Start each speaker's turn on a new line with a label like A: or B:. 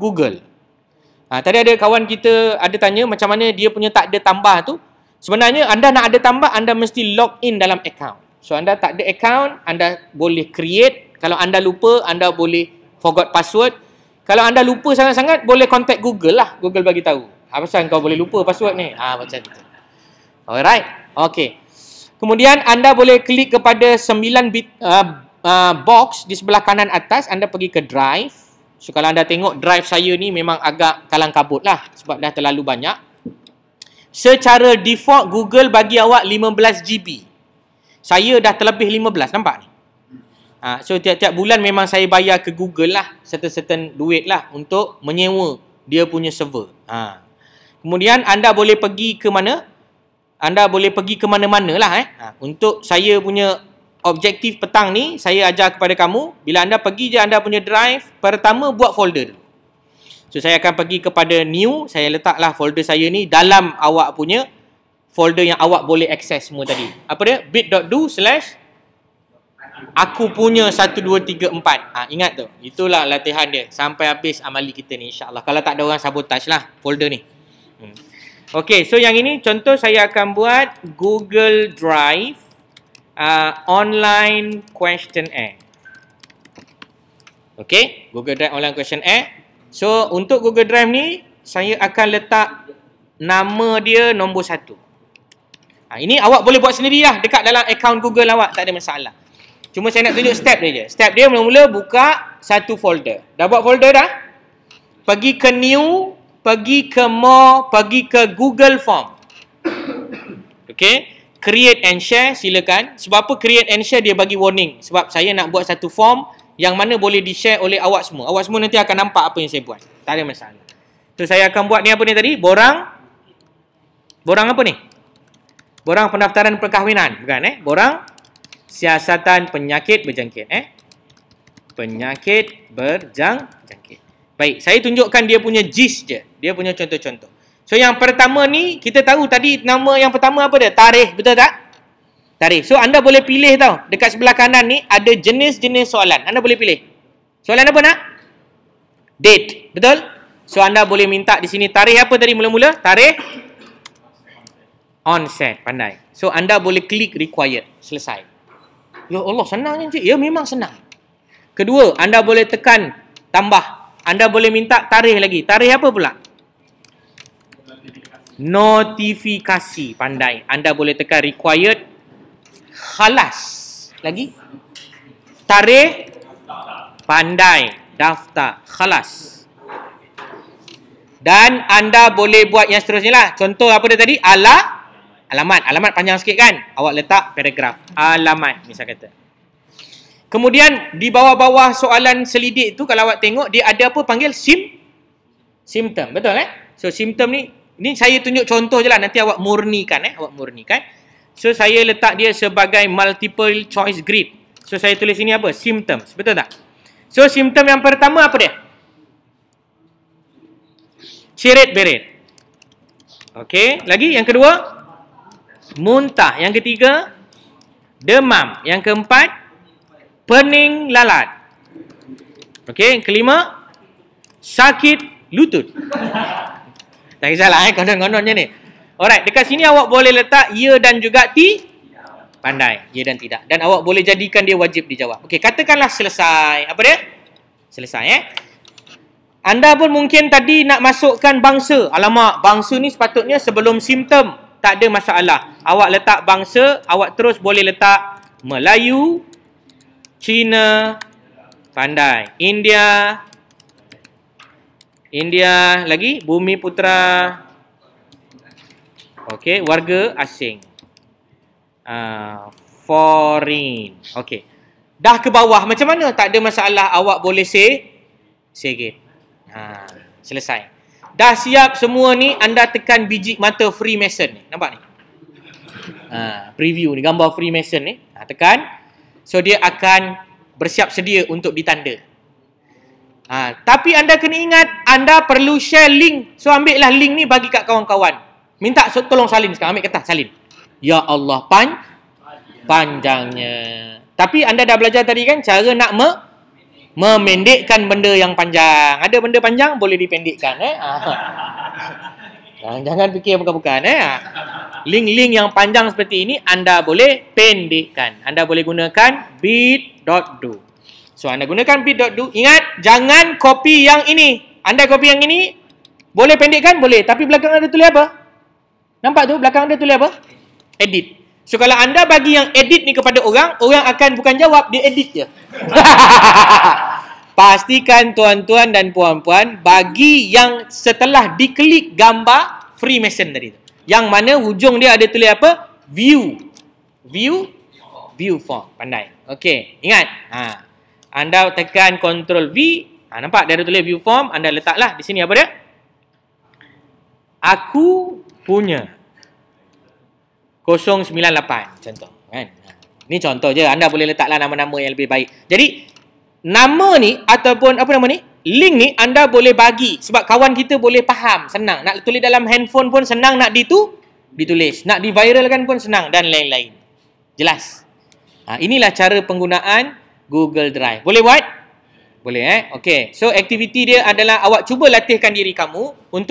A: Google. Ha, tadi ada kawan kita ada tanya macam mana dia punya tak ada tambah tu. Sebenarnya anda nak ada tambah, anda mesti log in dalam account. So anda tak ada account, anda boleh create. Kalau anda lupa, anda boleh forgot password. Kalau anda lupa sangat-sangat, boleh contact Google lah. Google bagi tahu. Apa ha, sahaja kau boleh lupa password ni? ha, macam tu. Alright. Okay. Kemudian anda boleh klik kepada 9 bit, uh, uh, box di sebelah kanan atas. Anda pergi ke drive. So kalau anda tengok drive saya ni memang agak kalang kabut lah sebab dah terlalu banyak. Secara default Google bagi awak 15 GB. Saya dah terlebih 15 nampak ni. Ha, so tiap-tiap bulan memang saya bayar ke Google lah certain-certain duit lah untuk menyewa dia punya server. Ha. Kemudian anda boleh pergi ke mana? Anda boleh pergi ke mana-mana lah eh. Ha, untuk saya punya objektif petang ni saya ajar kepada kamu bila anda pergi je anda punya drive pertama buat folder dulu. So saya akan pergi kepada new, saya letaklah folder saya ni dalam awak punya folder yang awak boleh access semua tadi. Apa dia? bit.do slash aku punya 1234. Ah ha, ingat tu. Itulah latihan dia sampai habis amali kita ni insya-Allah. Kalau tak ada orang sabotage lah folder ni. Hmm. Okay, so yang ini contoh saya akan buat Google Drive uh, online questionnaire. Okay, Google Drive online Question questionnaire. So, untuk Google Drive ni, saya akan letak nama dia nombor satu. Ha, ini awak boleh buat sendiri lah dekat dalam akaun Google lah, awak. Tak ada masalah. Cuma saya nak tunjuk step dia je. Step dia mula-mula buka satu folder. Dah buat folder dah? Pergi ke new, pergi ke more, pergi ke Google form. Okay create and share silakan sebab apa create and share dia bagi warning sebab saya nak buat satu form yang mana boleh di share oleh awak semua awak semua nanti akan nampak apa yang saya buat tak ada masalah so saya akan buat ni apa ni tadi borang borang apa ni borang pendaftaran perkahwinan bukan eh borang siasatan penyakit berjangkit eh penyakit berjangkit baik saya tunjukkan dia punya gist je dia punya contoh-contoh So yang pertama ni kita tahu tadi nama yang pertama apa dia? Tarikh, betul tak? Tarikh. So anda boleh pilih tau. Dekat sebelah kanan ni ada jenis-jenis soalan. Anda boleh pilih. Soalan apa nak? Date, betul? So anda boleh minta di sini tarikh apa tadi mula-mula? Tarikh onset, pandai. So anda boleh klik required, selesai. Ya Allah, senangnya cik. Ya memang senang. Kedua, anda boleh tekan tambah. Anda boleh minta tarikh lagi. Tarikh apa pula? notifikasi pandai. Anda boleh tekan required khalas. Lagi? Tarikh pandai daftar khalas. Dan anda boleh buat yang seterusnya lah. Contoh apa dia tadi? Ala alamat. Alamat panjang sikit kan? Awak letak paragraf. Alamat misal kata. Kemudian di bawah-bawah soalan selidik tu kalau awak tengok dia ada apa panggil sim simptom Betul eh? So simptom ni ini saya tunjuk contoh je lah. Nanti awak murnikan eh. Awak murnikan. So, saya letak dia sebagai multiple choice grid. So, saya tulis ini apa? Symptoms. Betul tak? So, symptom yang pertama apa dia? Cirit berit. Okay. Lagi yang kedua? Muntah. Yang ketiga? Demam. Yang keempat? Pening lalat. Okay. Yang kelima? Sakit lutut. Tak kisahlah eh, konon-konon je ni. Alright, dekat sini awak boleh letak ya dan juga ti. Pandai, ya dan tidak. Dan awak boleh jadikan dia wajib dijawab. Okey, katakanlah selesai. Apa dia? Selesai eh. Anda pun mungkin tadi nak masukkan bangsa. Alamak, bangsa ni sepatutnya sebelum simptom. Tak ada masalah. Awak letak bangsa, awak terus boleh letak Melayu, Cina, Pandai, India, India lagi bumi putra okey warga asing uh, foreign okey dah ke bawah macam mana tak ada masalah awak boleh say say again ha, selesai dah siap semua ni anda tekan biji mata freemason ni nampak ni ha, preview ni gambar freemason ni ha, tekan so dia akan bersiap sedia untuk ditanda Ha, tapi anda kena ingat, anda perlu share link. So, ambillah link ni bagi kat kawan-kawan. Minta so, tolong salin sekarang. Ambil kertas, salin. Ya Allah, pan panjangnya. Tapi anda dah belajar tadi kan, cara nak me memendekkan benda yang panjang. Ada benda panjang, boleh dipendekkan. Eh? Ha. Jangan fikir bukan-bukan. Eh? Ha. Link-link yang panjang seperti ini, anda boleh pendekkan. Anda boleh gunakan bit.do. So anda gunakan p.do. Ingat jangan copy yang ini. Anda copy yang ini boleh pendekkan boleh tapi belakang ada tulis apa? Nampak tu belakang ada tulis apa? Edit. So kalau anda bagi yang edit ni kepada orang, orang akan bukan jawab dia edit je. Pastikan tuan-tuan dan puan-puan bagi yang setelah diklik gambar Freemason tadi tu. Yang mana hujung dia ada tulis apa? View. View. View form. Pandai. Okay. ingat. Ha. Anda tekan Control V. Ha, nampak dia ada tulis view form. Anda letaklah di sini apa dia? Aku punya 098 contoh. Kan? Ni contoh je. Anda boleh letaklah nama-nama yang lebih baik. Jadi nama ni ataupun apa nama ni? Link ni anda boleh bagi sebab kawan kita boleh faham. Senang. Nak tulis dalam handphone pun senang nak ditu ditulis. Nak diviralkan pun senang dan lain-lain. Jelas. Ha, inilah cara penggunaan Google Drive. Boleh buat? Boleh eh? Okay. So, aktiviti dia adalah awak cuba latihkan diri kamu untuk